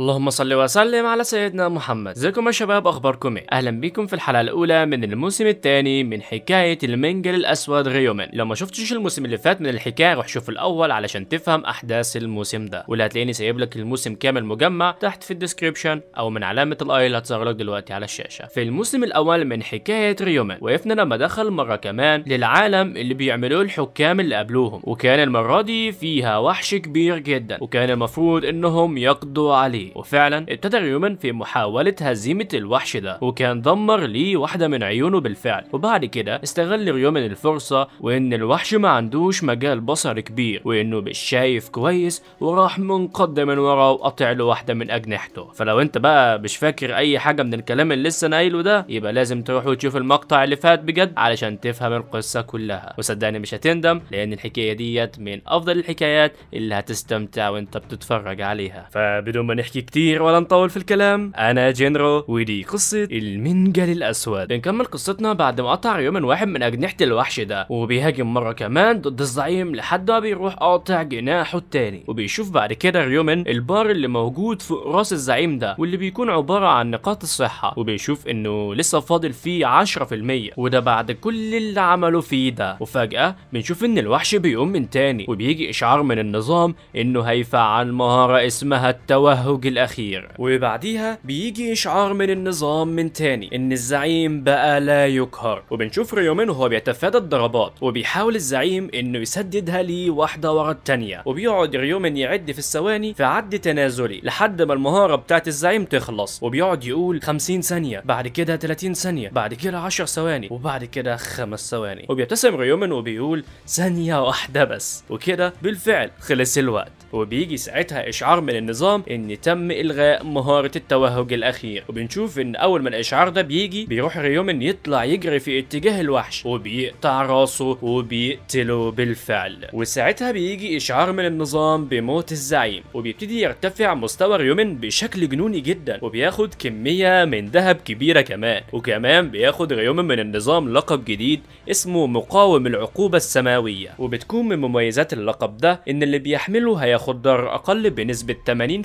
اللهم صل وسلم على سيدنا محمد ازيكم يا شباب اخباركم ايه اهلا بيكم في الحلقه الاولى من الموسم الثاني من حكايه المنجل الاسود غيومن لو ما شفتش الموسم اللي فات من الحكايه روح شوف الاول علشان تفهم احداث الموسم ده واللي هتلاقيني سايب لك الموسم كامل مجمع تحت في الديسكربشن او من علامه الاي اللي هتظهر لك دلوقتي على الشاشه في الموسم الاول من حكايه ريومن وقفنا لما دخل مره كمان للعالم اللي بيعملوه الحكام اللي قبلوهم وكان المره دي فيها وحش كبير جدا وكان المفروض انهم يقضوا عليه وفعلا ابتدى ريومن في محاولة هزيمة الوحش ده وكان دمر ليه واحدة من عيونه بالفعل وبعد كده استغل ريومن الفرصة وان الوحش ما عندوش مجال بصر كبير وانه مش شايف كويس وراح منقض من وراه وقطع له واحدة من اجنحته فلو انت بقى مش فاكر اي حاجة من الكلام اللي لسه نايله ده يبقى لازم تروح وتشوف المقطع اللي فات بجد علشان تفهم القصة كلها وصدقني مش هتندم لان الحكاية ديت من افضل الحكايات اللي هتستمتع وانت بتتفرج عليها فبدون ما نحكي نحكي كتير ولا نطول في الكلام انا جينرو ودي قصه المنجل الاسود بنكمل قصتنا بعد ما قطع يوم واحد من اجنحه الوحش ده وبيهاجم مره كمان ضد الزعيم لحد ما بيروح قاطع جناحه التاني وبيشوف بعد كده ريومن البار اللي موجود فوق راس الزعيم ده واللي بيكون عباره عن نقاط الصحه وبيشوف انه لسه فاضل فيه 10% وده بعد كل اللي عمله فيه ده وفجاه بنشوف ان الوحش بيقوم من تاني وبيجي اشعار من النظام انه هيفعل مهاره اسمها التوهج النضوج الاخير وبعديها بيجي اشعار من النظام من تاني ان الزعيم بقى لا يقهر وبنشوف ريومين وهو بيتفادى الضربات وبيحاول الزعيم انه يسددها ليه واحده ورا التانيه وبيقعد ريومين يعد في الثواني في عد تنازلي لحد ما المهاره بتاعت الزعيم تخلص وبيقعد يقول 50 ثانيه بعد كده 30 ثانيه بعد كده 10 ثواني وبعد كده 5 ثواني وبيبتسم ريومن وبيقول ثانيه واحده بس وكده بالفعل خلص الوقت وبيجي ساعتها اشعار من النظام ان تم الغاء مهاره التوهج الاخير وبنشوف ان اول ما الاشعار ده بيجي بيروح ريومن يطلع يجري في اتجاه الوحش وبيقطع راسه وبيقتله بالفعل وساعتها بيجي اشعار من النظام بموت الزعيم وبيبتدي يرتفع مستوى ريومن بشكل جنوني جدا وبياخد كميه من ذهب كبيره كمان وكمان بياخد ريومن من النظام لقب جديد اسمه مقاوم العقوبه السماويه وبتكون من مميزات اللقب ده ان اللي بيحمله هياخد ضرر اقل بنسبه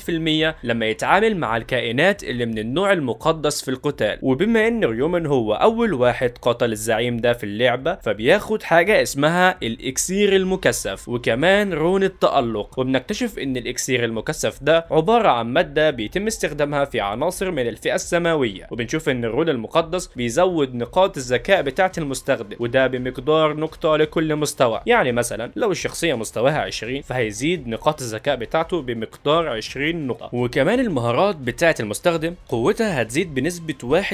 80% لما يتعامل مع الكائنات اللي من النوع المقدس في القتال وبما ان ريومن هو اول واحد قتل الزعيم ده في اللعبة فبياخد حاجة اسمها الاكسير المكثف وكمان رون التألق وبنكتشف ان الاكسير المكثف ده عبارة عن مادة بيتم استخدامها في عناصر من الفئة السماوية وبنشوف ان الرون المقدس بيزود نقاط الذكاء بتاعت المستخدم وده بمقدار نقطة لكل مستوى يعني مثلا لو الشخصية مستواها 20 فهيزيد نقاط الذكاء بتاعته بمقدار 20 نقطة وكمان المهارات بتاعة المستخدم قوتها هتزيد بنسبة 1%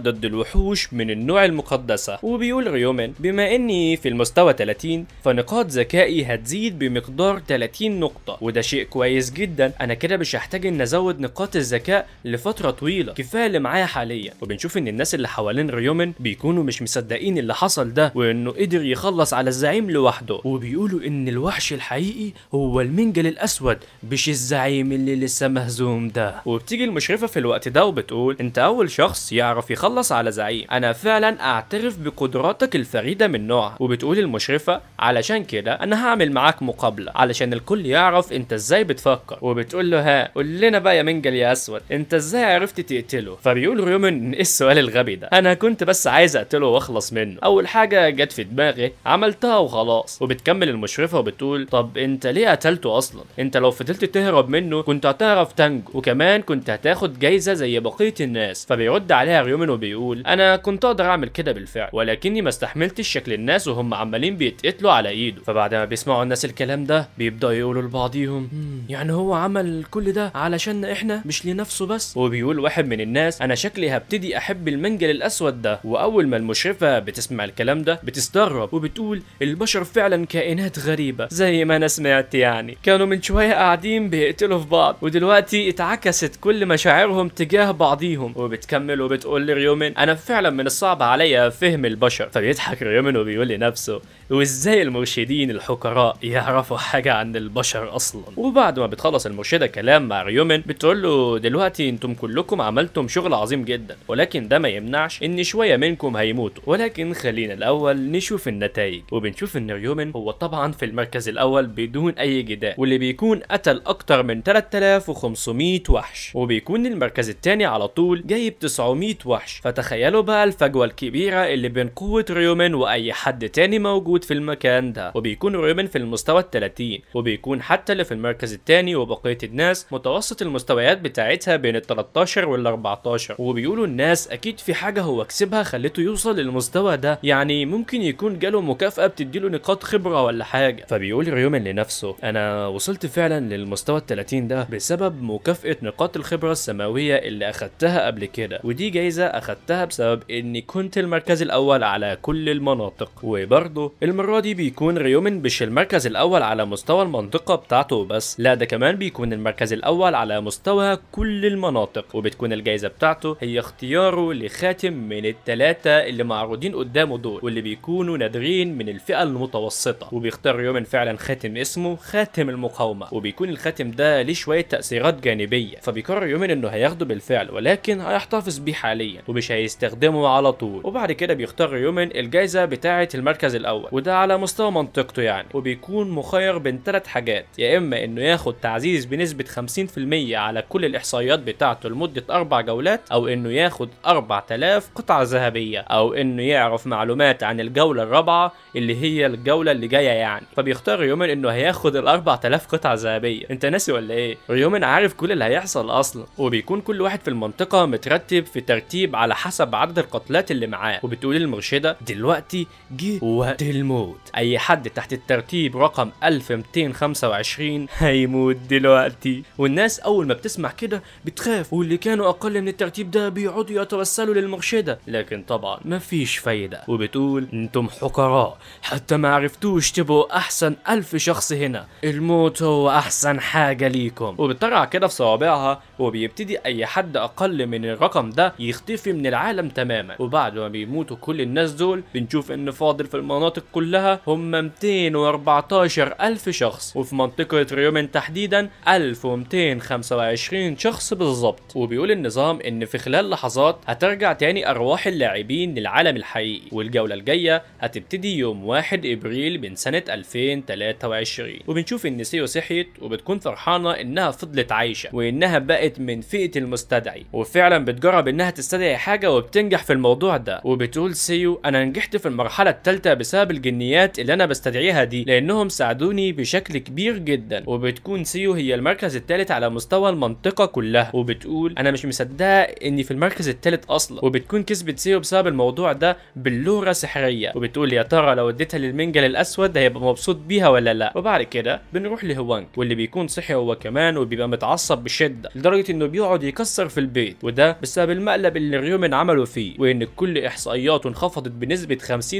ضد الوحوش من النوع المقدسة وبيقول ريومن بما اني في المستوى 30 فنقاط ذكائي هتزيد بمقدار 30 نقطة وده شيء كويس جدا انا كده مش هحتاج ان ازود نقاط الذكاء لفترة طويلة كفاية اللي معايا حاليا وبنشوف ان الناس اللي حوالين ريومن بيكونوا مش مصدقين اللي حصل ده وانه قدر يخلص على الزعيم لوحده وبيقولوا ان الوحش الحقيقي هو المنجل الاسود مش الزعيم اللي لسه مهزوم ده وبتيجي المشرفه في الوقت ده وبتقول انت اول شخص يعرف يخلص على زعيم انا فعلا اعترف بقدراتك الفريده من نوعها وبتقول المشرفه علشان كده انا هعمل معاك مقابله علشان الكل يعرف انت ازاي بتفكر وبتقول له ها قول لنا بقى يا منجل يا اسود انت ازاي عرفت تقتله فبيقول ريومن ايه السؤال الغبي ده انا كنت بس عايز اقتله واخلص منه اول حاجه جت في دماغي عملتها وخلاص وبتكمل المشرفه وبتقول طب انت ليه قتلته اصلا انت لو فضلت تهرب منه كنت هتعرف بتعرف تانج وكمان كنت هتاخد جايزه زي بقيه الناس فبيرد عليها ريومن وبيقول انا كنت اقدر اعمل كده بالفعل ولكني ما استحملتش شكل الناس وهم عمالين بيتقتلوا على ايده فبعد ما بيسمعوا الناس الكلام ده بيبداوا يقولوا لبعضيهم يعني هو عمل كل ده علشان احنا مش لنفسه بس وبيقول واحد من الناس انا شكلي هبتدي احب المنجل الاسود ده واول ما المشرفه بتسمع الكلام ده بتستغرب وبتقول البشر فعلا كائنات غريبه زي ما انا سمعت يعني كانوا من شويه قاعدين بيقتلوا في بعض ودلوقتي دلوقتي اتعكست كل مشاعرهم تجاه بعضيهم وبتكمل وبتقول لريومن انا فعلا من الصعب عليا فهم البشر فبيضحك ريومن وبيقول لنفسه وازاي المرشدين الحكراء يعرفوا حاجة عن البشر اصلا وبعد ما بتخلص المرشدة كلام مع ريومن بتقول له دلوقتي انتم كلكم عملتم شغل عظيم جدا ولكن ده ما يمنعش ان شوية منكم هيموتوا ولكن خلينا الاول نشوف النتائج وبنشوف ان ريومن هو طبعا في المركز الاول بدون اي جدال واللي بيكون قتل اكتر من 3500 وحش وبيكون المركز الثاني على طول جايب 900 وحش فتخيلوا بقى الفجوة الكبيرة اللي بين قوة ريومن واي حد تاني موجود موجود في المكان ده وبيكون قريبا في المستوى ال 30 وبيكون حتى اللي في المركز الثاني وبقيه الناس متوسط المستويات بتاعتها بين ال 13 وال 14 وبيقولوا الناس اكيد في حاجه هو كسبها خليته يوصل للمستوى ده يعني ممكن يكون جاله مكافاه بتديله نقاط خبره ولا حاجه فبيقول ريومن لنفسه انا وصلت فعلا للمستوى ال 30 ده بسبب مكافاه نقاط الخبره السماويه اللي اخذتها قبل كده ودي جايزه اخذتها بسبب اني كنت المركز الاول على كل المناطق وبرضه المرة دي بيكون ريومن مش المركز الأول على مستوى المنطقة بتاعته بس لا ده كمان بيكون المركز الأول على مستوى كل المناطق وبتكون الجايزة بتاعته هي اختياره لخاتم من التلاتة اللي معروضين قدامه دول واللي بيكونوا نادرين من الفئة المتوسطة وبيختار ريومن فعلا خاتم اسمه خاتم المقاومة وبيكون الخاتم ده ليه شوية تأثيرات جانبية فبيقرر ريومن انه هياخده بالفعل ولكن هيحتفظ بيه حاليا ومش هيستخدمه على طول وبعد كده بيختار ريومن الجايزة بتاعة المركز الأول وده على مستوى منطقته يعني وبيكون مخير بين ثلاث حاجات يا اما انه ياخد تعزيز بنسبه 50% على كل الاحصائيات بتاعته لمده اربع جولات او انه ياخد 4000 قطعه ذهبيه او انه يعرف معلومات عن الجوله الرابعه اللي هي الجوله اللي جايه يعني فبيختار ريومن انه هياخد ال 4000 قطعه ذهبيه انت ناسي ولا ايه ريومن عارف كل اللي هيحصل اصلا وبيكون كل واحد في المنطقه مترتب في ترتيب على حسب عدد القتلات اللي معاه وبتقول المرشده دلوقتي جه وقت الموت اي حد تحت الترتيب رقم 1225 هيموت دلوقتي والناس اول ما بتسمع كده بتخاف واللي كانوا اقل من الترتيب ده بيقعدوا يتوسلوا للمرشده لكن طبعا مفيش فايده وبتقول انتم حقراء حتى ما عرفتوش تبقوا احسن ألف شخص هنا الموت هو احسن حاجه ليكم وبترع كده في صوابعها وبيبتدي اي حد اقل من الرقم ده يختفي من العالم تماما وبعد ما بيموتوا كل الناس دول بنشوف ان فاضل في المناطق كلها هم 214 ألف شخص وفي منطقة ريومن تحديدا 1225 شخص بالظبط وبيقول النظام ان في خلال لحظات هترجع تاني أرواح اللاعبين للعالم الحقيقي والجولة الجاية هتبتدي يوم 1 إبريل من سنة 2023 وبنشوف ان سيو صحيت وبتكون فرحانة انها فضلت عايشة وانها بقت من فئة المستدعي وفعلا بتجرب انها تستدعي حاجة وبتنجح في الموضوع ده وبتقول سيو انا نجحت في المرحلة الثالثة بسبب الجنيات اللي انا بستدعيها دي لانهم ساعدوني بشكل كبير جدا وبتكون سيو هي المركز الثالث على مستوى المنطقه كلها وبتقول انا مش مصدقه اني في المركز الثالث اصلا وبتكون كسبت سيو بسبب الموضوع ده باللورة سحريه وبتقول يا ترى لو اديتها للمنجل الاسود هيبقى مبسوط بيها ولا لا وبعد كده بنروح لهوانك واللي بيكون صحي هو كمان وبيبقى متعصب بشده لدرجه انه بيقعد يكسر في البيت وده بسبب المقلب اللي ريومن عمله فيه وان كل احصائياته انخفضت بنسبه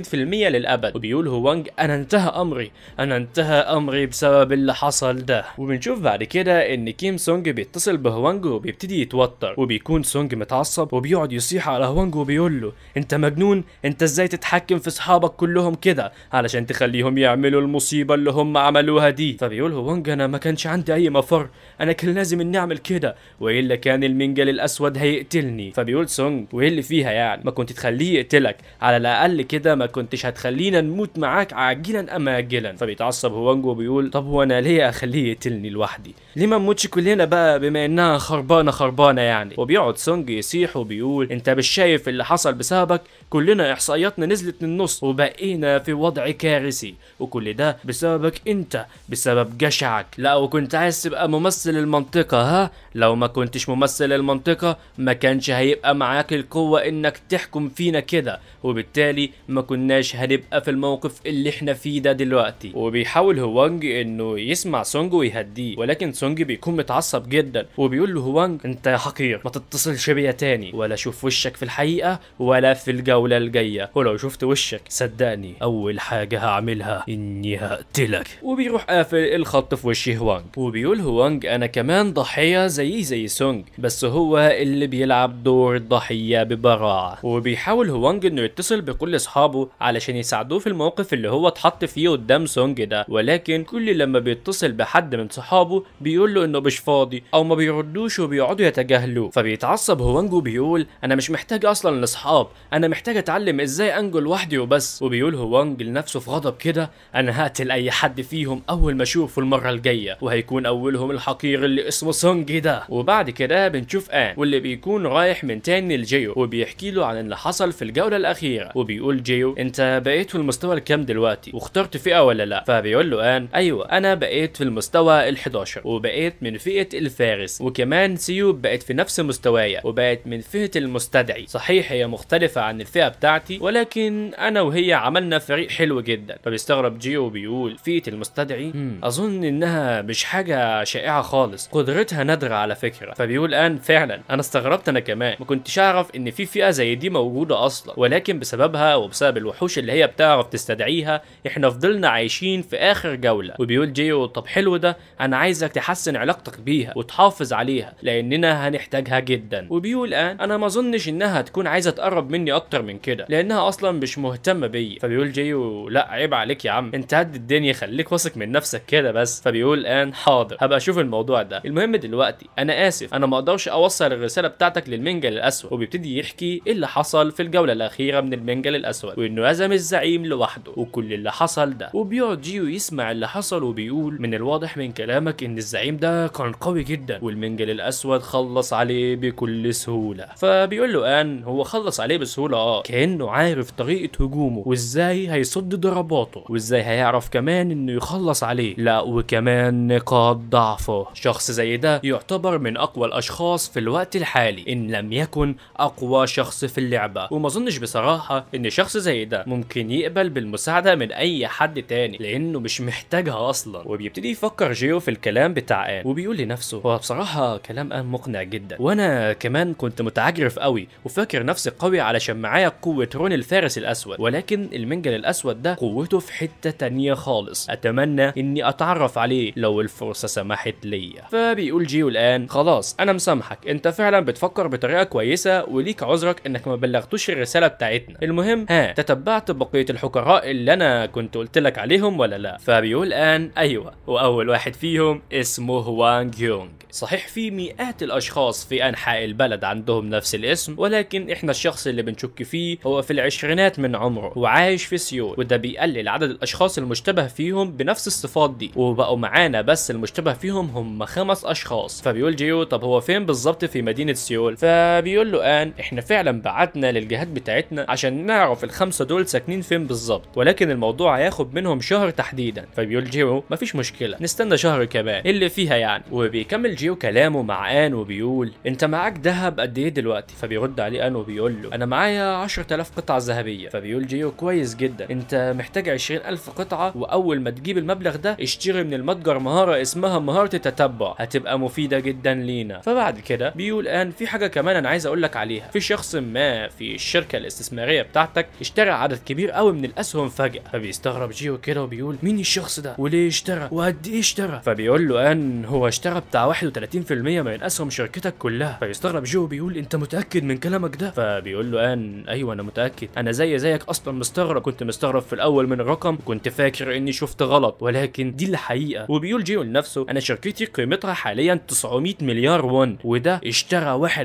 50% للابد وبي يقوله وانج انا انتهى امري انا انتهى امري بسبب اللي حصل ده وبنشوف بعد كده ان كيم سونج بيتصل بهوانج وبيبتدي يتوتر وبيكون سونج متعصب وبيقعد يصيح على هوانج وبيقول له انت مجنون انت ازاي تتحكم في اصحابك كلهم كده علشان تخليهم يعملوا المصيبه اللي هم عملوها دي فبيقول هوانج انا ما كانش عندي اي مفر انا كان لازم اني اعمل كده والا كان المنجل الاسود هيقتلني فبيقول سونج وايه اللي فيها يعني ما كنت تخليه يقتلك على الاقل كده ما كنتش هتخلينا نموت اموت معاك عاجلا ام اجلا فبيتعصب هوانجو وبيقول طب هو انا ليه اخليه يقتلني لوحدي ليه ما نموتش كلنا بقى بما انها خربانه خربانه يعني وبيقعد سونج يصيح وبيقول انت مش شايف اللي حصل بسببك كلنا احصائياتنا نزلت للنص وبقينا في وضع كارثي وكل ده بسببك انت بسبب جشعك لا وكنت عايز تبقى ممثل المنطقه ها لو ما كنتش ممثل المنطقه ما كانش هيبقى معاك القوه انك تحكم فينا كده وبالتالي ما كناش هنبقى في الموضوع الموقف اللي احنا فيه ده دلوقتي وبيحاول هوانج انه يسمع سونج ويهديه ولكن سونج بيكون متعصب جدا وبيقول له هوانج انت يا حقير ما تتصلش بيا تاني ولا شوف وشك في الحقيقه ولا في الجوله الجايه ولو شفت وشك صدقني اول حاجه هعملها اني هقتلك وبيروح قافل الخط في وش هوانج وبيقول هوانج انا كمان ضحيه زيي زي سونج بس هو اللي بيلعب دور الضحيه ببراعه وبيحاول هوانج انه يتصل بكل اصحابه علشان يساعدوه في الموقف اللي هو اتحط فيه قدام سونج ده ولكن كل لما بيتصل بحد من صحابه بيقول له انه مش فاضي او ما بيردوش وبيقعدوا يتجاهلوه فبيتعصب هوانجو بيقول انا مش محتاج اصلا لاصحاب انا محتاج اتعلم ازاي انجو لوحدي وبس وبيقول هوانج لنفسه في غضب كده انا هقتل اي حد فيهم اول ما اشوفه المره الجايه وهيكون اولهم الحقير اللي اسمه سونج ده وبعد كده بنشوف ان واللي بيكون رايح من تاني لجيو وبيحكي له عن اللي حصل في الجوله الاخيره وبيقول جيو انت بقيت المستقبل المستوى الكام دلوقتي واخترت فئه ولا لا فبيقول له ان ايوه انا بقيت في المستوى ال11 وبقيت من فئه الفارس وكمان سيوب بقت في نفس مستوايا وبقت من فئه المستدعي صحيح هي مختلفه عن الفئه بتاعتي ولكن انا وهي عملنا فريق حلو جدا فبيستغرب جيو وبيقول فئه المستدعي اظن انها مش حاجه شائعه خالص قدرتها نادره على فكره فبيقول ان فعلا انا استغربت انا كمان ما كنتش اعرف ان في فئه زي دي موجوده اصلا ولكن بسببها وبسبب الوحوش اللي هي بتعرف بتستدعيها احنا فضلنا عايشين في اخر جوله وبيقول جيو طب حلو ده انا عايزك تحسن علاقتك بيها وتحافظ عليها لاننا هنحتاجها جدا وبيقول ان انا ما اظنش انها هتكون عايزه تقرب مني اكتر من كده لانها اصلا مش مهتمه بيا فبيقول جيو لا عيب عليك يا عم انت هد الدنيا خليك واثق من نفسك كده بس فبيقول ان حاضر هبقى اشوف الموضوع ده المهم دلوقتي انا اسف انا ما اقدرش اوصل الرساله بتاعتك للمنجل الاسود وبيبتدي يحكي ايه اللي حصل في الجوله الاخيره من المنجل الاسود وانه هزم الزعيم لو لوحده وكل اللي حصل ده وبيقعد جيو يسمع اللي حصل وبيقول من الواضح من كلامك ان الزعيم ده كان قوي جدا والمنجل الاسود خلص عليه بكل سهوله فبيقول له ان هو خلص عليه بسهوله اه كانه عارف طريقه هجومه وازاي هيصد ضرباته وازاي هيعرف كمان انه يخلص عليه لا وكمان نقاط ضعفه شخص زي ده يعتبر من اقوى الاشخاص في الوقت الحالي ان لم يكن اقوى شخص في اللعبه وما اظنش بصراحه ان شخص زي ده ممكن يقبل طالب المساعدة من أي حد تاني لأنه مش محتاجها أصلا وبيبتدي يفكر جيو في الكلام بتاع آن وبيقول لنفسه هو بصراحة كلام آن مقنع جدا وأنا كمان كنت متعجرف قوي وفاكر نفسي قوي علشان معايا قوة رون الفارس الأسود ولكن المنجل الأسود ده قوته في حتة تانية خالص أتمنى إني أتعرف عليه لو الفرصة سمحت ليا فبيقول جيو الآن خلاص أنا مسامحك أنت فعلا بتفكر بطريقة كويسة وليك عذرك إنك ما بلغتوش الرسالة بتاعتنا المهم ها تتبعت بقية الحكرة الشعراء اللي انا كنت قلت لك عليهم ولا لا فبيقول ان ايوه واول واحد فيهم اسمه وانج يونج صحيح في مئات الاشخاص في انحاء البلد عندهم نفس الاسم ولكن احنا الشخص اللي بنشك فيه هو في العشرينات من عمره وعايش في سيول وده بيقلل عدد الاشخاص المشتبه فيهم بنفس الصفات دي وبقوا معانا بس المشتبه فيهم هم خمس اشخاص فبيقول جيو طب هو فين بالظبط في مدينه سيول فبيقول له ان احنا فعلا بعتنا للجهات بتاعتنا عشان نعرف الخمسه دول ساكنين فين بالظبط بالظبط ولكن الموضوع هياخد منهم شهر تحديدا فبيقول جيو مفيش مشكله نستنى شهر كمان اللي فيها يعني وبيكمل جيو كلامه مع ان وبيقول انت معاك ذهب قد ايه دلوقتي فبيرد عليه ان وبيقول له انا معايا 10000 قطعه ذهبيه فبيقول جيو كويس جدا انت محتاج 20000 قطعه واول ما تجيب المبلغ ده اشتري من المتجر مهاره اسمها مهاره التتبع هتبقى مفيده جدا لينا فبعد كده بيقول ان في حاجه كمان انا عايز اقول لك عليها في شخص ما في الشركه الاستثماريه بتاعتك اشترى عدد كبير قوي من الاسهم الاسهم فجاه فبيستغرب جيو كده وبيقول مين الشخص ده وليه اشترى وقد ايه اشترى فبيقول له ان هو اشترى بتاع 31% من اسهم شركتك كلها فيستغرب جيو بيقول انت متاكد من كلامك ده فبيقول له ان ايوه انا متاكد انا زي زيك اصلا مستغرب كنت مستغرب في الاول من الرقم كنت فاكر اني شفت غلط ولكن دي الحقيقه وبيقول جيو لنفسه انا شركتي قيمتها حاليا 900 مليار ون وده اشترى 31%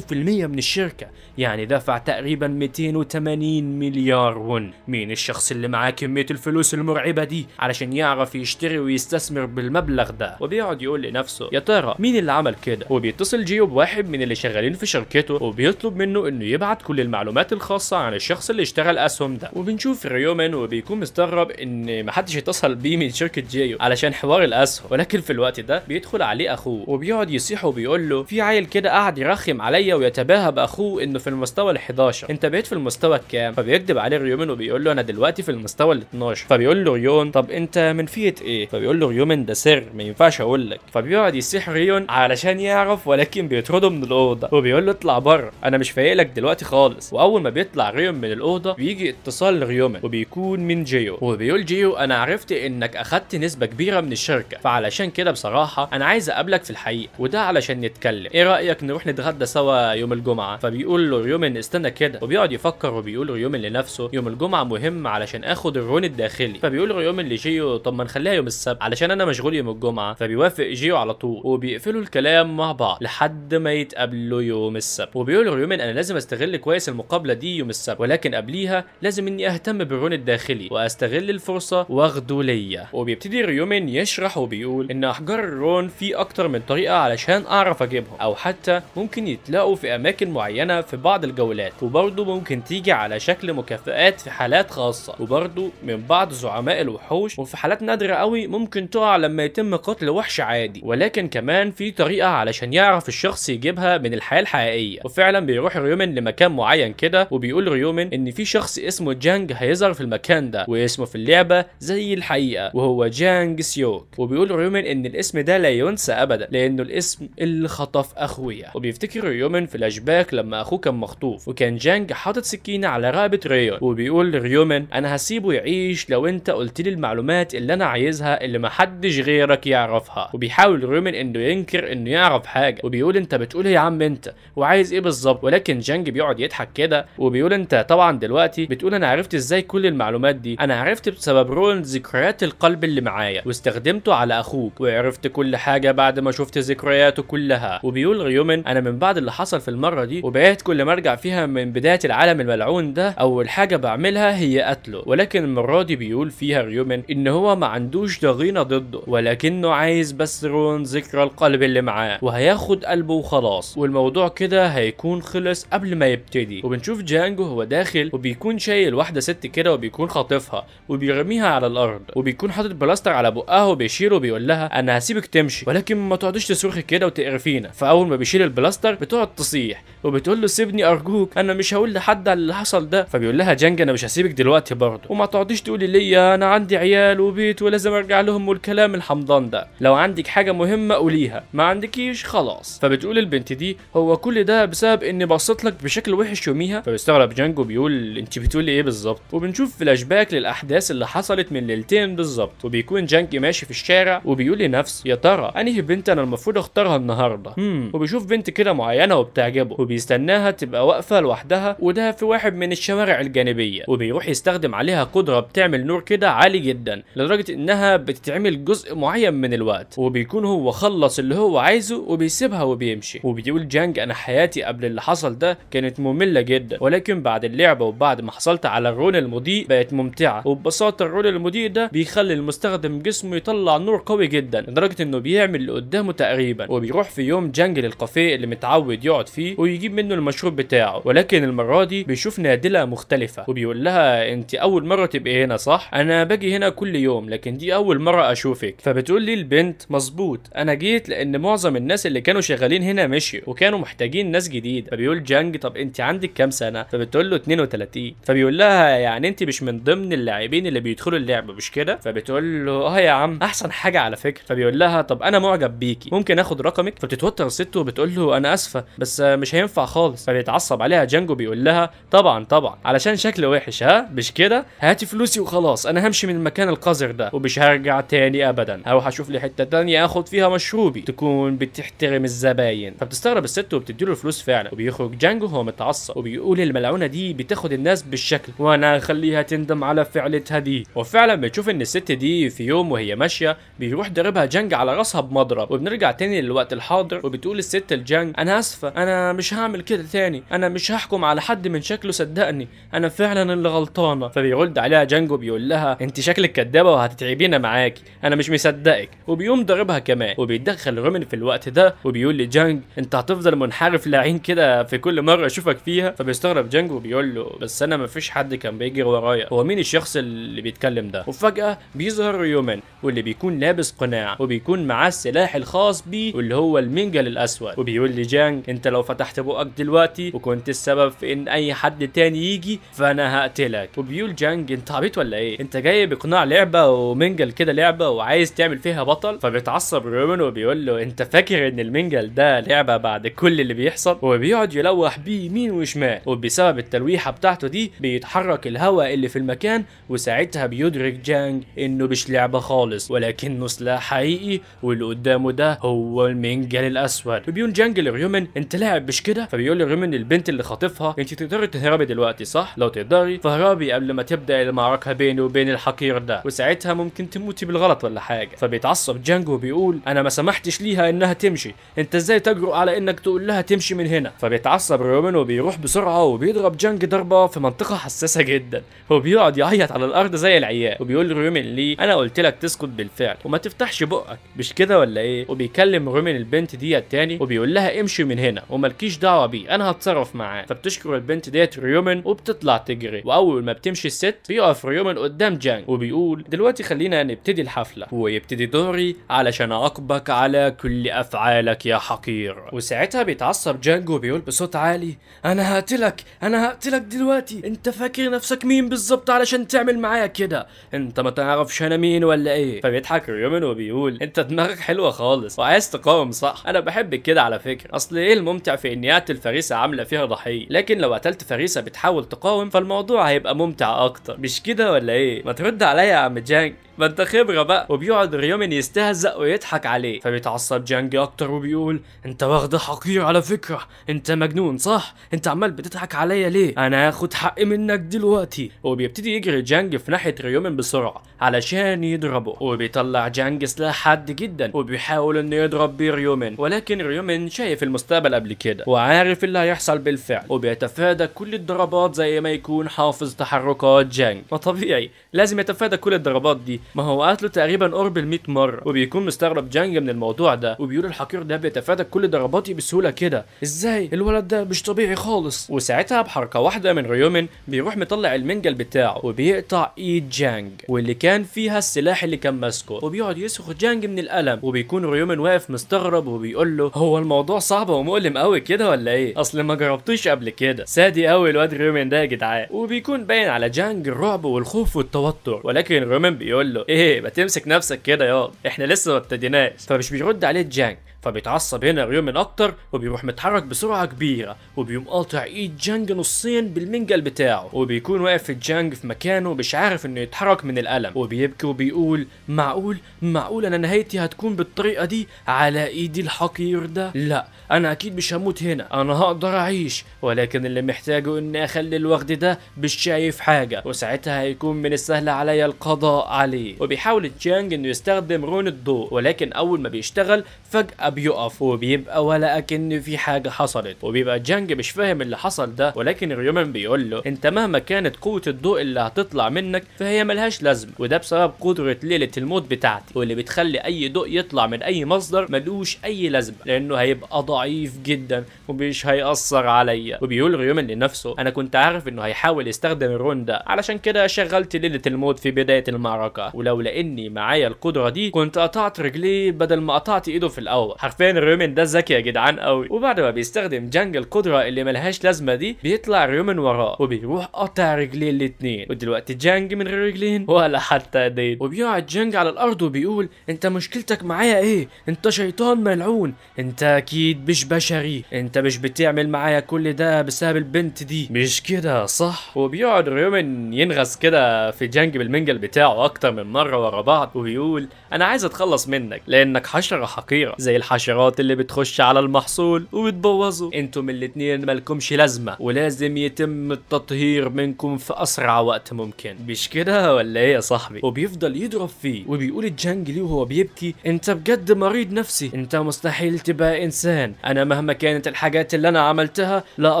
من الشركه يعني دفع تقريبا 280 مليار ون مين مين يعني الشخص اللي معاه كمية الفلوس المرعبة دي علشان يعرف يشتري ويستثمر بالمبلغ ده وبيقعد يقول لنفسه يا ترى مين اللي عمل كده وبيتصل جيو بواحد من اللي شغالين في شركته وبيطلب منه انه يبعت كل المعلومات الخاصة عن الشخص اللي اشترى الاسهم ده وبنشوف ريومن وبيكون مستغرب ان محدش اتصل بيه من شركة جيو علشان حوار الاسهم ولكن في الوقت ده بيدخل عليه اخوه وبيقعد يصيح وبيقول له في عيل كده قاعد يرخم عليا ويتباهى باخوه انه في المستوى ال11 انت بقيت في المستوى الكام فبيكذب عليه ريومن وبيقول له انا دلوقتي في المستوى ال 12 فبيقول له ريون طب انت من فئه ايه فبيقول له ريون ده سر ما ينفعش اقول لك فبيقعد يسيح ريون علشان يعرف ولكن بيطرده من الاوضه وبيقول له اطلع بره انا مش فايق لك دلوقتي خالص واول ما بيطلع ريون من الاوضه بيجي اتصال لريومن وبيكون من جيو وبيقول جيو انا عرفت انك اخدت نسبه كبيره من الشركه فعلشان كده بصراحه انا عايز اقابلك في الحقيقه وده علشان نتكلم ايه رايك نروح نتغدى سوا يوم الجمعه فبيقول له ريومن استنى كده وبيقعد يفكر وبيقول ريومن لنفسه يوم الجمعه مهم مهم علشان اخد الرون الداخلي فبيقول اللي لجيو طب ما نخليها يوم السبت علشان انا مشغول يوم الجمعه فبيوافق جيو على طول وبيقفلوا الكلام مع بعض لحد ما يتقابلوا يوم السبت وبيقول ريومن انا لازم استغل كويس المقابله دي يوم السبت ولكن قبليها لازم اني اهتم بالرون الداخلي واستغل الفرصه واخده ليا وبيبتدي ريومن يشرح وبيقول ان احجار الرون في اكتر من طريقه علشان اعرف اجيبهم او حتى ممكن يتلاقوا في اماكن معينه في بعض الجولات وبرضه ممكن تيجي على شكل مكافئات في حالات خاصة وبرضو من بعض زعماء الوحوش وفي حالات نادرة قوي ممكن تقع لما يتم قتل وحش عادي ولكن كمان في طريقة علشان يعرف الشخص يجيبها من الحياة الحقيقية وفعلا بيروح ريومن لمكان معين كده وبيقول ريومن ان في شخص اسمه جانج هيظهر في المكان ده واسمه في اللعبة زي الحقيقة وهو جانج سيوك وبيقول ريومن ان الاسم ده لا ينسى ابدا لانه الاسم اللي خطف اخويا وبيفتكر ريومن فلاش باك لما اخوه كان مخطوف وكان جانج حاطط سكينة على رقبة ريون وبيقول ريومن مؤمن انا هسيبه يعيش لو انت قلت لي المعلومات اللي انا عايزها اللي محدش غيرك يعرفها وبيحاول رومن انه ينكر انه يعرف حاجه وبيقول انت بتقول إيه يا عم انت وعايز ايه بالظبط ولكن جانج بيقعد يضحك كده وبيقول انت طبعا دلوقتي بتقول انا عرفت ازاي كل المعلومات دي انا عرفت بسبب رولن ذكريات القلب اللي معايا واستخدمته على اخوك وعرفت كل حاجه بعد ما شفت ذكرياته كلها وبيقول ريومن انا من بعد اللي حصل في المره دي وبقيت كل ما ارجع فيها من بدايه العالم الملعون ده اول حاجه بعملها هي قتله ولكن المرة دي بيقول فيها ريومن ان هو ما عندوش ضغينة ضده ولكنه عايز بس رون ذكرى القلب اللي معاه وهياخد قلبه وخلاص والموضوع كده هيكون خلص قبل ما يبتدي وبنشوف جانجو هو داخل وبيكون شايل واحدة ست كده وبيكون خاطفها وبيرميها على الارض وبيكون حاطط بلاستر على بقها وبيشيله وبيقول لها انا هسيبك تمشي ولكن ما تقعديش تصرخي كده وتقرفينا فاول ما بيشيل البلاستر بتقعد تصيح وبتقول له سيبني ارجوك انا مش هقول لحد على اللي حصل ده فبيقول لها جانجو انا مش هسيبك دلوقتي دلوقتي برضه وما تقعديش تقولي ليا انا عندي عيال وبيت ولازم ارجع لهم والكلام الحمضان ده لو عندك حاجه مهمه قوليها ما عندكيش خلاص فبتقول البنت دي هو كل ده بسبب اني بصيت لك بشكل وحش يوميها فبيستغرب جانجو بيقول انت بتقولي ايه بالظبط وبنشوف فلاش باك للاحداث اللي حصلت من ليلتين بالظبط وبيكون جانجي ماشي في الشارع وبيقول لنفسه يا ترى انهي بنت انا المفروض اختارها النهارده مم. وبيشوف بنت كده معينه وبتعجبه وبيستناها تبقى واقفه لوحدها وده في واحد من الشوارع الجانبيه وبيروح بيستخدم عليها قدره بتعمل نور كده عالي جدا لدرجه انها بتتعمل جزء معين من الوقت وبيكون هو خلص اللي هو عايزه وبيسيبها وبيمشي وبيقول جانج انا حياتي قبل اللي حصل ده كانت ممله جدا ولكن بعد اللعبه وبعد ما حصلت على الرون المضيء بقت ممتعه وببساطه الرون المضيء ده بيخلي المستخدم جسمه يطلع نور قوي جدا لدرجه انه بيعمل اللي قدامه تقريبا وبيروح في يوم جانج للقافيه اللي متعود يقعد فيه ويجيب منه المشروب بتاعه ولكن المره دي بيشوف نادله مختلفه وبيقول لها انت اول مره تبقي هنا صح انا باجي هنا كل يوم لكن دي اول مره اشوفك فبتقول لي البنت مظبوط انا جيت لان معظم الناس اللي كانوا شغالين هنا مشيوا وكانوا محتاجين ناس جديده فبيقول جانج طب انت عندك كام سنه فبتقول له 32 فبيقول لها يعني انت مش من ضمن اللاعبين اللي بيدخلوا اللعبه مش كده فبتقول له اه يا عم احسن حاجه على فكره فبيقول لها طب انا معجب بيكي ممكن اخد رقمك فبتتوتر ست وبتقول له انا اسفه بس مش هينفع خالص فبيتعصب عليها جانجو بيقول لها طبعا طبعا علشان شكل وحش ها مش كده هاتي فلوسي وخلاص انا همشي من المكان القذر ده ومش هرجع تاني ابدا هروح اشوف لي حته تانية اخد فيها مشروبي تكون بتحترم الزباين فبتستغرب الست وبتديله الفلوس فعلا وبيخرج جانجو وهو متعصب وبيقول الملعونه دي بتاخد الناس بالشكل وانا هخليها تندم على فعلتها دي وفعلا بتشوف ان الست دي في يوم وهي ماشيه بيروح ضربها جانج على راسها بمضرب وبنرجع تاني للوقت الحاضر وبتقول الست لجانج انا اسفه انا مش هعمل كده تاني انا مش هحكم على حد من شكله صدقني انا فعلا اللي غلطان غلطانه فبيرد عليها جانجو بيقول لها انت شكلك كدابه وهتتعبينا معاكي انا مش مصدقك وبيقوم ضاربها كمان وبيتدخل رومن في الوقت ده وبيقول لجانج انت هتفضل منحرف لعين كده في كل مره اشوفك فيها فبيستغرب جانجو وبيقول له بس انا ما فيش حد كان بيجري ورايا هو مين الشخص اللي بيتكلم ده وفجاه بيظهر يومن واللي بيكون لابس قناع وبيكون معاه السلاح الخاص بيه واللي هو المنجل الاسود وبيقول لجانج انت لو فتحت بقك دلوقتي وكنت السبب في ان اي حد تاني يجي فانا هقتلك نفسك وبيول جانج انت عبيط ولا ايه انت جاي بقناع لعبه ومنجل كده لعبه وعايز تعمل فيها بطل فبيتعصب رومان وبيقول له انت فاكر ان المنجل ده لعبه بعد كل اللي بيحصل وبيقعد يلوح بيه يمين وشمال وبسبب التلويحه بتاعته دي بيتحرك الهواء اللي في المكان وساعتها بيدرك جانج انه مش لعبه خالص ولكنه سلاح حقيقي واللي قدامه ده هو المنجل الاسود وبيقول جانج لريومن انت لاعب مش كده فبيقول لريومن البنت اللي خاطفها انت تقدري تهربي دلوقتي صح لو تقدري فهربي عربي قبل ما تبدا المعركه بينه وبين الحقير ده وساعتها ممكن تموتي بالغلط ولا حاجه فبيتعصب جانجو بيقول انا ما سمحتش ليها انها تمشي انت ازاي تجرؤ على انك تقول لها تمشي من هنا فبيتعصب رومان وبيروح بسرعه وبيضرب جانج ضربه في منطقه حساسه جدا وبيقعد يعيط على الارض زي العيال وبيقول رومان ليه انا قلت لك تسكت بالفعل وما تفتحش بقك مش كده ولا ايه وبيكلم رومان البنت ديت تاني وبيقول لها امشي من هنا ومالكيش دعوه بيه انا هتصرف معاه فبتشكر البنت ديت ريومن وبتطلع تجري واول ما لما بتمشي الست بيقف ريومن قدام جانج وبيقول دلوقتي خلينا نبتدي الحفله ويبتدي دوري علشان اعاقبك على كل افعالك يا حقير وساعتها بيتعصب جانج وبيقول بصوت عالي انا هقتلك انا هقتلك دلوقتي انت فاكر نفسك مين بالظبط علشان تعمل معايا كده انت ما تعرفش انا مين ولا ايه فبيضحك ريومن وبيقول انت دماغك حلوه خالص وعايز تقاوم صح انا بحب كده على فكره اصل ايه الممتع في اني اقتل فريسه عامله فيها ضحيه لكن لو قتلت فريسه بتحاول تقاوم فالموضوع هيبقى ممتع أكتر مش كده ولا إيه؟ ما ترد عليا يا عم جانج ما أنت خبرة بقى وبيقعد ريومن يستهزأ ويضحك عليه فبيتعصب جانج أكتر وبيقول أنت واخد حقير على فكرة أنت مجنون صح؟ أنت عمال بتضحك عليا ليه؟ أنا هاخد حقي منك دلوقتي وبيبتدي يجري جانج في ناحية ريومن بسرعة علشان يضربه وبيطلع جانج سلاح حاد جدا وبيحاول إنه يضرب بيه ريومن ولكن ريومن شايف المستقبل قبل كده وعارف اللي هيحصل بالفعل وبيتفادى كل الضربات زي ما يكون حافظ تحت تحركات جانج ما طبيعي لازم يتفادى كل الضربات دي ما هو قاتله تقريبا قرب ال 100 مره وبيكون مستغرب جانج من الموضوع ده وبيقول الحقير ده بيتفادى كل ضرباتي بسهوله كده ازاي الولد ده مش طبيعي خالص وساعتها بحركه واحده من ريومن بيروح مطلع المنجل بتاعه وبيقطع ايد جانج واللي كان فيها السلاح اللي كان ماسكه وبيقعد يسخ جانج من الالم وبيكون ريومن واقف مستغرب وبيقول له هو الموضوع صعب ومؤلم قوي كده ولا ايه اصل ما جربتوش قبل كده سادي قوي الواد ريومن ده يا جدعان وبيكون باين باين على جانج الرعب والخوف والتوتر ولكن رومان بيقول له ايه ما تمسك نفسك كده ياض احنا لسه ما ابتديناش فمش بيرد عليه جانج فبيتعصب هنا ريومن اكتر وبيروح متحرك بسرعه كبيره وبيقوم قاطع ايد جانج نصين بالمنجل بتاعه وبيكون واقف جانج في مكانه مش عارف انه يتحرك من الالم وبيبكي وبيقول معقول معقول انا نهايتي هتكون بالطريقه دي على ايدي الحقير ده لا انا اكيد مش هموت هنا انا هقدر اعيش ولكن اللي محتاجه اني اخلي الوغد ده مش شايف حاجه وساعتها هيكون من السهل عليا القضاء عليه وبيحاول جانج انه يستخدم رون الضوء ولكن اول ما بيشتغل فجاه بيقف وبيبقى ولا اكن في حاجه حصلت وبيبقى جانج مش فاهم اللي حصل ده ولكن ريومان بيقول له انت مهما كانت قوه الضوء اللي هتطلع منك فهي ملهاش لازمه وده بسبب قدره ليله الموت بتاعتي واللي بتخلي اي ضوء يطلع من اي مصدر ملوش اي لازمه لانه هيبقى ضعيف جدا ومش هيأثر عليا وبيقول ريومان لنفسه انا كنت عارف انه هيحاول يستخدم الرون ده علشان كده شغلت ليله الموت في بدايه المعركه ولولا اني معايا القدره دي كنت قطعت رجليه بدل ما قطعت ايده في الاول حرفيا ريومن ده ذكي يا جدعان قوي وبعد ما بيستخدم جانج القدره اللي ملهاش لازمه دي بيطلع ريومن وراه وبيروح قاطع رجلين الاتنين ودلوقتي جانج من غير رجلين ولا حتى ايدين وبيقعد جانج على الارض وبيقول انت مشكلتك معايا ايه انت شيطان ملعون انت اكيد مش بشري انت مش بتعمل معايا كل ده بسبب البنت دي مش كده صح وبيقعد ريومن ينغز كده في جانج بالمنجل بتاعه اكتر من مره ورا بعض وبيقول انا عايز اتخلص منك لانك حشره حقيره زي الح الحشرات اللي بتخش على المحصول وبتبوظه انتم الاتنين مالكمش لازمة ولازم يتم التطهير منكم في اسرع وقت ممكن مش كده ولا ايه يا صاحبي وبيفضل يضرب فيه وبيقول الجانج ليه وهو بيبكي انت بجد مريض نفسي انت مستحيل تبقى انسان انا مهما كانت الحاجات اللي انا عملتها لا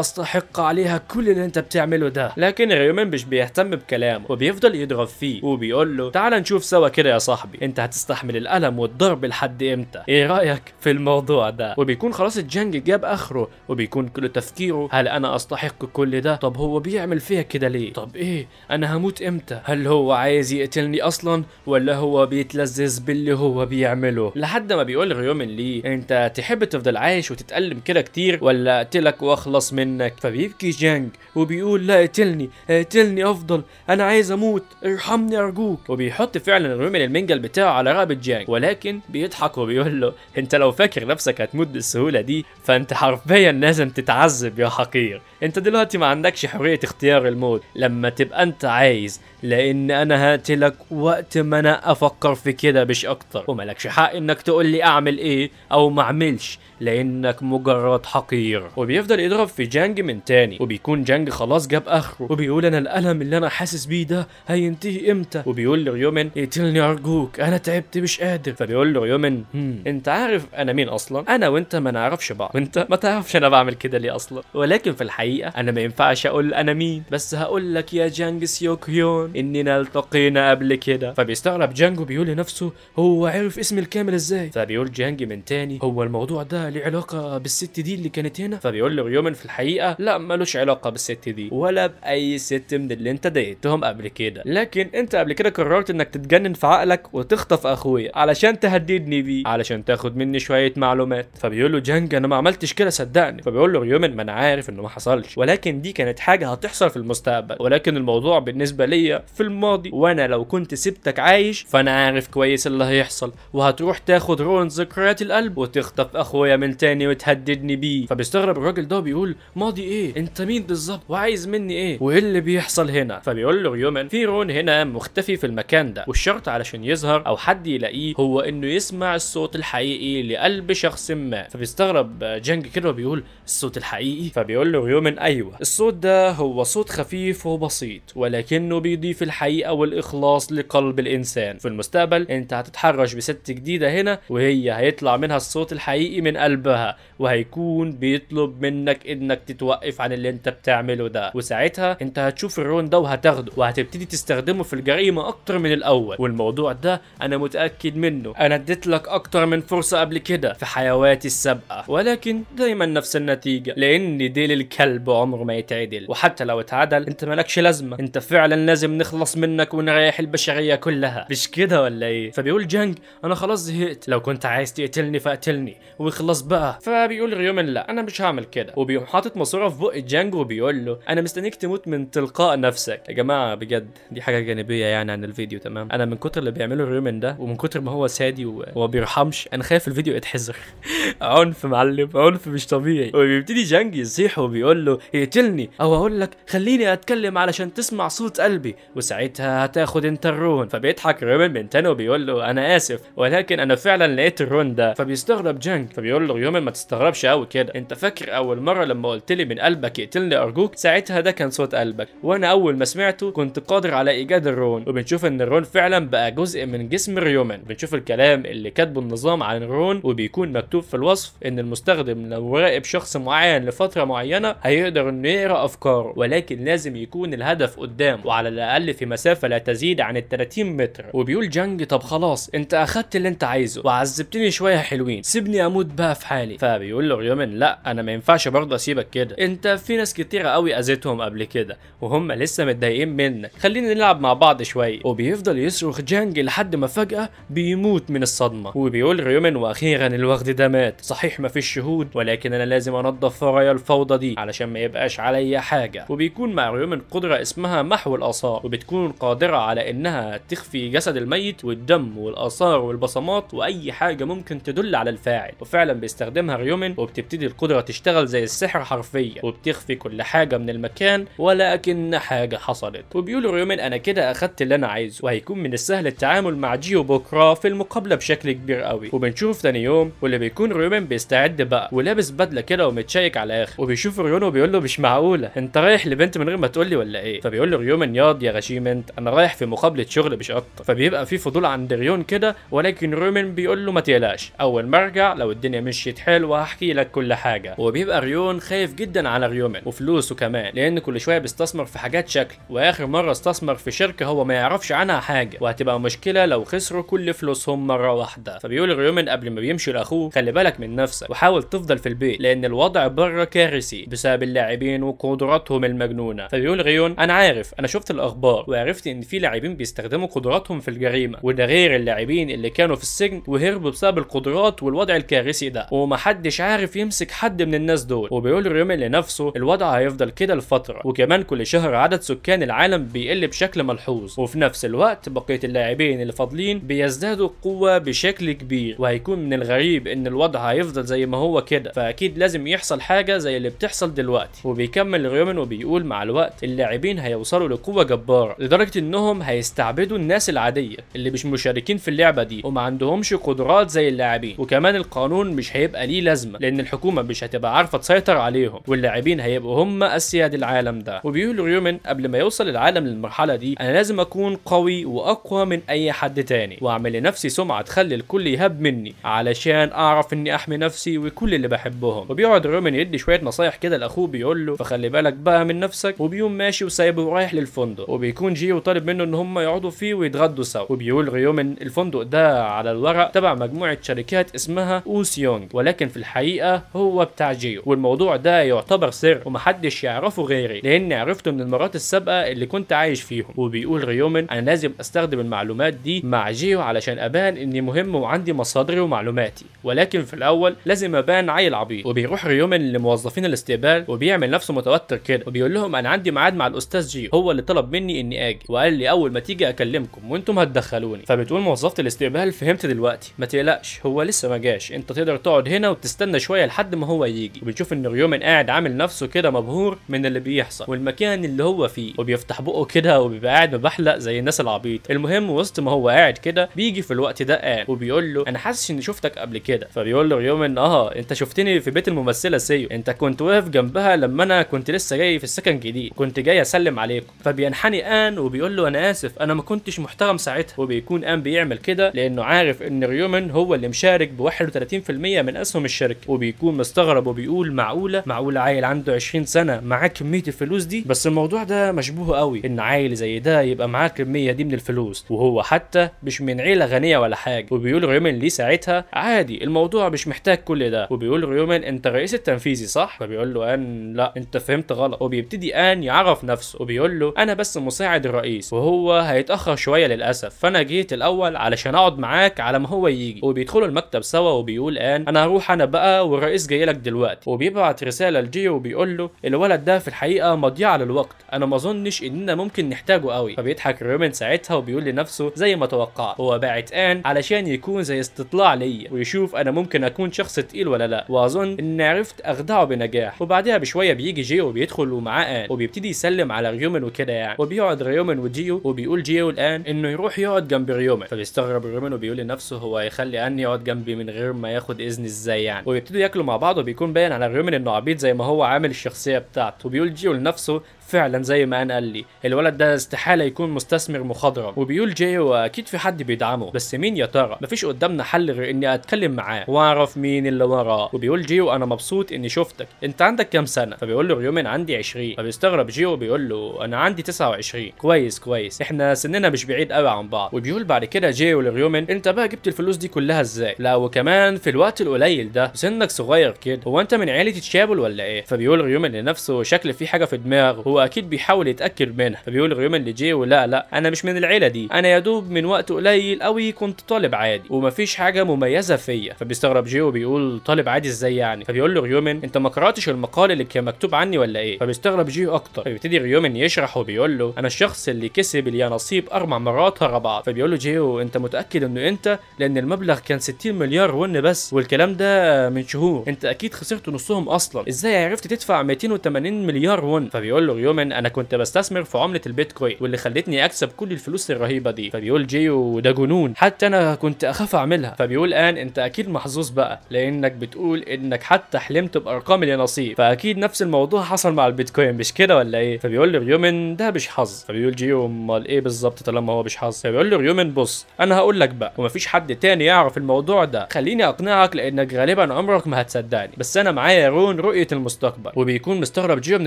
استحق عليها كل اللي انت بتعمله ده لكن ريومن مش بيهتم بكلامه وبيفضل يضرب فيه وبيقول له تعال نشوف سوا كده يا صاحبي انت هتستحمل الالم والضرب لحد امتى ايه رايك في الموضوع ده وبيكون خلاص الجنج جاب اخره وبيكون كل تفكيره هل انا استحق كل ده طب هو بيعمل فيها كده ليه طب ايه انا هموت امتى هل هو عايز يقتلني اصلا ولا هو بيتلذذ باللي هو بيعمله لحد ما بيقول غيومن ليه انت تحب تفضل عايش وتتألم كده كتير ولا اقتلك واخلص منك فبيبكي جانج وبيقول لا اقتلني اقتلني افضل انا عايز اموت ارحمني ارجوك وبيحط فعلا غيومن المنجل بتاعه على رقبة جانج ولكن بيضحك وبيقول له انت لو لو فاكر نفسك هتموت بالسهولة دي فانت حرفيا لازم تتعذب يا حقير انت دلوقتي ما عندكش حرية اختيار الموت لما تبقى انت عايز لان انا هاتلك وقت ما انا افكر في كده مش اكتر وملكش حق انك تقول لي اعمل ايه او ما اعملش لانك مجرد حقير وبيفضل يضرب في جانج من تاني وبيكون جانج خلاص جاب اخره وبيقول انا الالم اللي انا حاسس بيه ده هينتهي امتى وبيقول لريومن اقتلني ارجوك انا تعبت مش قادر فبيقول لريومن انت عارف انا مين اصلا انا وانت ما نعرفش بعض وانت ما تعرفش انا بعمل كده ليه اصلا ولكن في الحقيقه انا ما ينفعش اقول انا مين بس هقول لك يا جانج سيوك هيون اننا التقينا قبل كده فبيستغرب جانجو بيقول لنفسه هو عرف اسمي الكامل ازاي فبيقول جانج من تاني هو الموضوع ده لي علاقه بالست دي اللي كانت هنا فبيقول له يومن في الحقيقه لا ملوش علاقه بالست دي ولا باي ست من اللي انت ضايقتهم قبل كده لكن انت قبل كده قررت انك تتجنن في عقلك وتخطف اخويا علشان تهددني بيه علشان تاخد مني شويه معلومات فبيقول له جانج انا ما عملتش كده صدقني فبيقول له يومن ما انا عارف انه ما حصلش ولكن دي كانت حاجه هتحصل في المستقبل ولكن الموضوع بالنسبه ليا في الماضي وانا لو كنت سبتك عايش فانا عارف كويس اللي هيحصل وهتروح تاخد رون ذكريات القلب وتخطف اخويا من تاني وتهددني بيه فبيستغرب الراجل ده بيقول ماضي ايه انت مين بالظبط وعايز مني ايه وايه اللي بيحصل هنا فبيقول له ريومن في رون هنا مختفي في المكان ده والشرط علشان يظهر او حد يلاقيه هو انه يسمع الصوت الحقيقي لقلب شخص ما فبيستغرب جانج كده وبيقول الصوت الحقيقي فبيقول له ريومن ايوه الصوت ده هو صوت خفيف وبسيط ولكنه بيضيف الحقيقه والاخلاص لقلب الانسان في المستقبل انت هتتحرش بست جديده هنا وهي هيطلع منها الصوت الحقيقي من قلب قلبها وهيكون بيطلب منك انك تتوقف عن اللي انت بتعمله ده وساعتها انت هتشوف الرون ده وهتاخده وهتبتدي تستخدمه في الجريمه اكتر من الاول والموضوع ده انا متاكد منه انا اديت لك اكتر من فرصه قبل كده في حيواتي السابقه ولكن دايما نفس النتيجه لان ديل الكلب عمره ما يتعدل وحتى لو اتعدل انت مالكش لازمه انت فعلا لازم نخلص منك ونريح البشريه كلها مش كده ولا ايه فبيقول جانج انا خلاص زهقت لو كنت عايز تقتلني فاقتلني واخلص خلص بقى فبيقول ريومن لا انا مش هعمل كده وبيقوم حاطط ماسوره في بق جانجو وبيقول له انا مستنيك تموت من تلقاء نفسك يا جماعه بجد دي حاجه جانبيه يعني عن الفيديو تمام انا من كتر اللي بيعمله ريومن ده ومن كتر ما هو سادي وما بيرحمش انا خايف الفيديو يتحذر عنف معلم عنف مش طبيعي وبيبتدي جانج يصيح وبيقول له اقتلني او اقول لك خليني اتكلم علشان تسمع صوت قلبي وساعتها هتاخد انت الرون فبيضحك ريومن من تاني وبيقول له انا اسف ولكن انا فعلا لقيت الرون ده فبيستغرب جانج فبيقول دولار يوما ما تستغربش قوي كده انت فاكر اول مره لما قلت لي من قلبك اقتلني ارجوك ساعتها ده كان صوت قلبك وانا اول ما سمعته كنت قادر على ايجاد الرون وبنشوف ان الرون فعلا بقى جزء من جسم ريومن بنشوف الكلام اللي كاتبه النظام عن الرون وبيكون مكتوب في الوصف ان المستخدم لو راقب شخص معين لفتره معينه هيقدر انه يقرا افكاره ولكن لازم يكون الهدف قدام وعلى الاقل في مسافه لا تزيد عن ال 30 متر وبيقول جانج طب خلاص انت اخدت اللي انت عايزه وعذبتني شويه حلوين سيبني اموت بقى في حالي فبيقول له ريومن لا انا ما ينفعش برضه اسيبك كده انت في ناس كتيره قوي اذيتهم قبل كده وهم لسه متضايقين منك خلينا نلعب مع بعض شويه وبيفضل يصرخ جانج لحد ما فجاه بيموت من الصدمه وبيقول ريومن واخيرا الوغد ده مات صحيح ما فيش شهود ولكن انا لازم انضف ورايا الفوضى دي علشان ما يبقاش عليا حاجه وبيكون مع ريومن قدره اسمها محو الاثار وبتكون قادره على انها تخفي جسد الميت والدم والاثار والبصمات واي حاجه ممكن تدل على الفاعل وفعلا بيستخدمها ريومن وبتبتدي القدرة تشتغل زي السحر حرفيا وبتخفي كل حاجة من المكان ولكن حاجة حصلت وبيقول ريومن أنا كده أخدت اللي أنا عايزه وهيكون من السهل التعامل مع جيو بكرة في المقابلة بشكل كبير قوي وبنشوف تاني يوم واللي بيكون ريومن بيستعد بقى ولابس بدلة كده ومتشيك على آخر وبيشوف ريونو وبيقول له مش معقولة أنت رايح لبنت من غير ما تقول لي ولا إيه فبيقول له ريومن ياض يا غشيم أنت أنا رايح في مقابلة شغل مش أكتر فبيبقى في فضول عند ريون كده ولكن ريومن بيقول له ما تقلقش أول ما أرجع لو الدنيا مش مشيت حلوه هحكي لك كل حاجه وبيبقى ريون خايف جدا على ريومن وفلوسه كمان لان كل شويه بيستثمر في حاجات شكل واخر مره استثمر في شركه هو ما يعرفش عنها حاجه وهتبقى مشكله لو خسروا كل فلوسهم مره واحده فبيقول ريومن قبل ما بيمشي لاخوه خلي بالك من نفسك وحاول تفضل في البيت لان الوضع بره كارثي بسبب اللاعبين وقدراتهم المجنونه فبيقول ريون انا عارف انا شفت الاخبار وعرفت ان في لاعبين بيستخدموا قدراتهم في الجريمه وده غير اللاعبين اللي كانوا في السجن وهربوا بسبب القدرات والوضع الكارثي ده ده ومحدش عارف يمسك حد من الناس دول وبيقول ريومي لنفسه الوضع هيفضل كده لفترة وكمان كل شهر عدد سكان العالم بيقل بشكل ملحوظ وفي نفس الوقت بقية اللاعبين اللي فاضلين بيزدادوا قوة بشكل كبير وهيكون من الغريب ان الوضع هيفضل زي ما هو كده فأكيد لازم يحصل حاجة زي اللي بتحصل دلوقتي وبيكمل ريومن وبيقول مع الوقت اللاعبين هيوصلوا لقوة جبارة لدرجة انهم هيستعبدوا الناس العادية اللي مش مشاركين في اللعبة دي وما عندهمش قدرات زي اللاعبين وكمان القانون مش مش هيبقى ليه لازمه لان الحكومه مش هتبقى عارفه تسيطر عليهم واللاعبين هيبقوا هم اسياد العالم ده وبيقول ريومن قبل ما يوصل العالم للمرحله دي انا لازم اكون قوي واقوى من اي حد تاني واعمل لنفسي سمعه تخلي الكل يهاب مني علشان اعرف اني احمي نفسي وكل اللي بحبهم وبيقعد ريومن يدي شويه نصايح كده لاخوه بيقول له فخلي بالك بقى من نفسك وبيقوم ماشي وسايبه ورايح للفندق وبيكون جي وطالب منه ان هم يقعدوا فيه ويتغدوا سوا وبيقول ريومن الفندق ده على الورق تبع مجموعه شركات اسمها اوسيون سامسونج ولكن في الحقيقه هو بتاع جيو والموضوع ده يعتبر سر ومحدش يعرفه غيري لأني عرفته من المرات السابقه اللي كنت عايش فيهم وبيقول ريومن انا لازم استخدم المعلومات دي مع جيو علشان ابان اني مهم وعندي مصادري ومعلوماتي ولكن في الاول لازم ابان عيل عبيط وبيروح ريومن لموظفين الاستقبال وبيعمل نفسه متوتر كده وبيقول لهم انا عندي ميعاد مع الاستاذ جيو هو اللي طلب مني اني اجي وقال لي اول ما تيجي اكلمكم وانتم هتدخلوني فبتقول موظفه الاستقبال فهمت دلوقتي ما تقلقش هو لسه ما جاش انت تقدر بتقعد هنا وتستنى شويه لحد ما هو يجي وبتشوف ان ريومن قاعد عامل نفسه كده مبهور من اللي بيحصل والمكان اللي هو فيه وبيفتح بقه كده وبيبقى قاعد مبحلق زي الناس العبيط المهم وسط ما هو قاعد كده بيجي في الوقت ده قال وبيقول له انا حاسس اني شفتك قبل كده فبيقول له ريومن اه انت شفتني في بيت الممثله سيو انت كنت واقف جنبها لما انا كنت لسه جاي في السكن جديد كنت جاي اسلم عليكم فبينحني ان وبيقول له انا اسف انا ما كنتش محترم ساعتها وبيكون ان بيعمل كده لانه عارف ان ريومن هو اللي مشارك ب 31% من اسهم الشركه وبيكون مستغرب وبيقول معقوله معقوله عيل عنده 20 سنه معاه كميه الفلوس دي بس الموضوع ده مشبوه قوي ان عيل زي ده يبقى معاه الكميه دي من الفلوس وهو حتى مش من عيله غنيه ولا حاجه وبيقول ريومن ليه ساعتها عادي الموضوع مش محتاج كل ده وبيقول ريومن انت الرئيس التنفيذي صح فبيقول له ان لا انت فهمت غلط وبيبتدي ان يعرف نفسه وبيقول له انا بس مساعد الرئيس وهو هيتاخر شويه للاسف فانا جيت الاول علشان اقعد معاك على ما هو يجي وبيدخلوا المكتب سوا وبيقول ان انا هروح انا بقى والرئيس جاي لك دلوقتي وبيبعت رساله لجيو وبيقول له الولد ده في الحقيقه مضيعه للوقت انا ما اظنش اننا ممكن نحتاجه قوي فبيضحك رومان ساعتها وبيقول لنفسه زي ما توقع هو باعت ان علشان يكون زي استطلاع ليا ويشوف انا ممكن اكون شخص تقيل ولا لا واظن ان عرفت اخدعه بنجاح وبعدها بشويه بيجي جيو وبيدخل ومعاه ان وبيبتدي يسلم على ريومن وكده يعني وبيقعد ريومن وجيو وبيقول جيو الان انه يروح يقعد جنب ريومن فبيستغرب ريومن وبيقول لنفسه هو هيخلي ان يقعد جنبي من غير ما ياخد اذن ازاي يعني وبيبتدوا ياكلوا مع بعض وبيكون باين على الرومن انه عبيط زي ما هو عامل الشخصيه بتاعته وبيقول جيو لنفسه فعلا زي ما أنا قال لي الولد ده استحالة يكون مستثمر مخضرم وبيقول جاي وأكيد في حد بيدعمه بس مين يا ترى مفيش قدامنا حل غير إني أتكلم معاه وأعرف مين اللي وراه وبيقول جيو إيه، أنا مبسوط إني شفتك أنت عندك كام سنة فبيقول له ريومن عندي 20 فبيستغرب جيو إيه، بيقول له أنا عندي 29 كويس كويس إحنا سننا مش بعيد قوي عن بعض وبيقول بعد كده جيو إيه، لريومن أنت بقى جبت الفلوس دي كلها إزاي لا وكمان في الوقت القليل ده سنك صغير كده هو أنت من عيلة تشابل ولا إيه فبيقول ريومن لنفسه شكل في حاجة في دماغه هو هو اكيد بيحاول يتاكد منها فبيقول اللي جي ولا لا انا مش من العيله دي انا يا دوب من وقت قليل قوي كنت طالب عادي ومفيش حاجه مميزه فيا فبيستغرب جي وبيقول طالب عادي ازاي يعني فبيقول له غيومن انت ما قراتش المقال اللي كان مكتوب عني ولا ايه فبيستغرب جي اكتر فبيبتدي غيومن يشرح وبيقول له انا الشخص اللي كسب اليانصيب اربع مرات ورا بعض فبيقول له جيو انت متاكد انه انت لان المبلغ كان 60 مليار ون بس والكلام ده من شهور انت اكيد خسرت نصهم اصلا ازاي عرفت تدفع 280 مليار ون فبيقول له يومن انا كنت بستثمر في عمله البيتكوين واللي خلتني اكسب كل الفلوس الرهيبه دي فبيقول جيو ده جنون حتى انا كنت اخاف اعملها فبيقول ان انت اكيد محظوظ بقى لانك بتقول انك حتى حلمت بارقام اليانصيب فاكيد نفس الموضوع حصل مع البيتكوين مش كده ولا ايه فبيقول له ريومن ده مش حظ فبيقول جيو امال ايه بالظبط طالما هو مش حظ فبيقول له ريومن بص انا هقول لك بقى ومفيش حد تاني يعرف الموضوع ده خليني اقنعك لانك غالبا عمرك ما هتصدقني بس انا معايا رون رؤيه المستقبل وبيكون مستغرب جيو من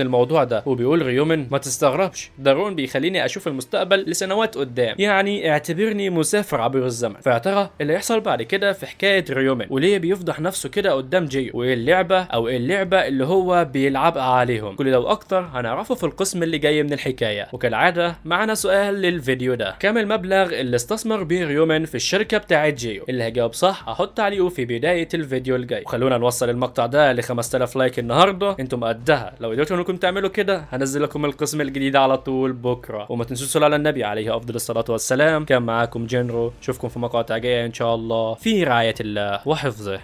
الموضوع ده وبيقول يومن ما تستغربش دارون بيخليني اشوف المستقبل لسنوات قدام يعني اعتبرني مسافر عبر الزمن فيا ترى اللي هيحصل بعد كده في حكايه ريومن وليه بيفضح نفسه كده قدام جيو وايه اللعبه او ايه اللعبه اللي هو بيلعبها عليهم كل ده واكتر هنعرفه في القسم اللي جاي من الحكايه وكالعاده معانا سؤال للفيديو ده كم المبلغ اللي استثمر بيه ريومن في الشركه بتاعت جيو اللي هجاوب صح هحط تعليقه في بدايه الفيديو الجاي وخلونا نوصل المقطع ده ل 5000 لايك النهارده انتم قدها لو قدرتوا انكم تعملوا كده هنزل لكم القسم الجديد على طول بكره وما تنسوا على النبي عليه افضل الصلاه والسلام كان معاكم جنرو اشوفكم في مقاطع جايه ان شاء الله في رعايه الله وحفظه